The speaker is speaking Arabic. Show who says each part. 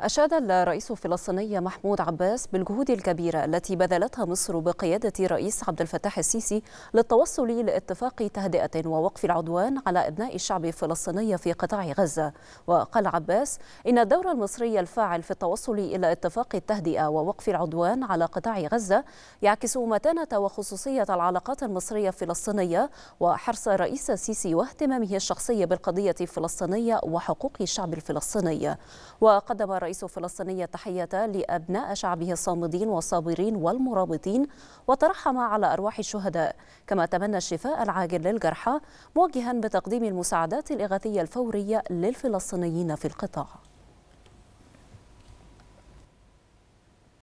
Speaker 1: أشاد الرئيس الفلسطيني محمود عباس بالجهود الكبيرة التي بذلتها مصر بقيادة رئيس عبد الفتاح السيسي للتوصل لاتفاق تهدئة ووقف العدوان على أبناء الشعب الفلسطيني في قطاع غزة وقال عباس إن الدور المصري الفاعل في التوصل إلى اتفاق التهدئة ووقف العدوان على قطاع غزة يعكس متانة وخصوصية العلاقات المصرية الفلسطينية وحرص الرئيس السيسي واهتمامه الشخصي بالقضية الفلسطينية وحقوق الشعب الفلسطيني وقدم الرئيس الفلسطيني التحية لأبناء شعبه الصامدين والصابرين والمرابطين وترحم على أرواح الشهداء كما تمنى الشفاء العاجل للجرحى موجها بتقديم المساعدات الإغاثية الفورية للفلسطينيين في القطاع